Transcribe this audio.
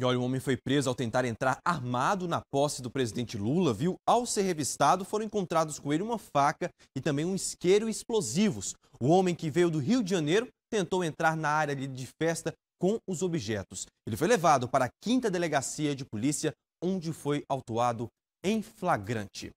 E olha, um homem foi preso ao tentar entrar armado na posse do presidente Lula, viu? Ao ser revistado, foram encontrados com ele uma faca e também um isqueiro e explosivos. O homem que veio do Rio de Janeiro tentou entrar na área de festa com os objetos. Ele foi levado para a quinta delegacia de polícia, onde foi autuado em flagrante.